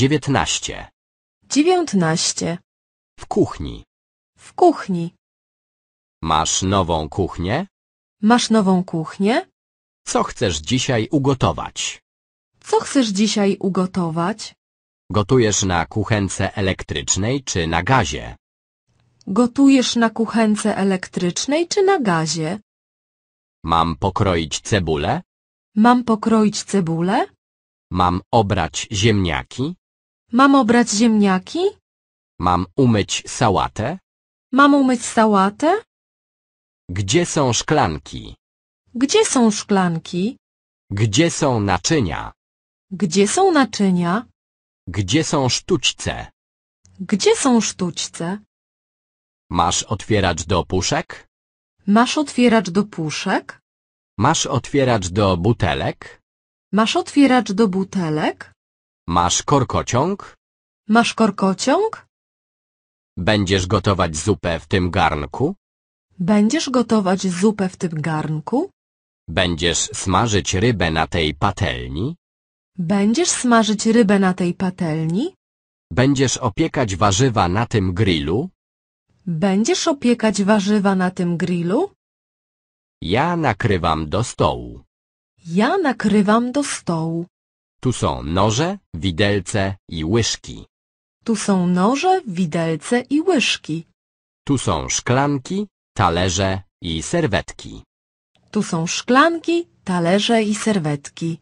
dziewiętnaście, dziewiętnaście, w kuchni, w kuchni. Masz nową kuchnię? Masz nową kuchnię? Co chcesz dzisiaj ugotować? Co chcesz dzisiaj ugotować? Gotujesz na kuchence elektrycznej czy na gazie? Gotujesz na kuchence elektrycznej czy na gazie? Mam pokroić cebulę? Mam pokroić cebulę? Mam obrać ziemniaki? Mam obrać ziemniaki? Mam umyć sałatę? Mam umyć sałatę? Gdzie są szklanki? Gdzie są szklanki? Gdzie są naczynia? Gdzie są naczynia? Gdzie są sztućce? Gdzie są sztućce? Masz otwieracz do puszek? Masz otwieracz do puszek? Masz otwieracz do butelek? Masz otwieracz do butelek? Masz korkociąg? Masz korkociąg? Będziesz gotować zupę w tym garnku? Będziesz gotować zupę w tym garnku? Będziesz smażyć rybę na tej patelni? Będziesz smażyć rybę na tej patelni? Będziesz opiekać warzywa na tym grillu? Będziesz opiekać warzywa na tym grillu? Ja nakrywam do stołu. Ja nakrywam do stołu. Tu są noże, widelce i łyżki. Tu są noże, widelce i łyżki. Tu są szklanki, talerze i serwetki. Tu są szklanki, talerze i serwetki.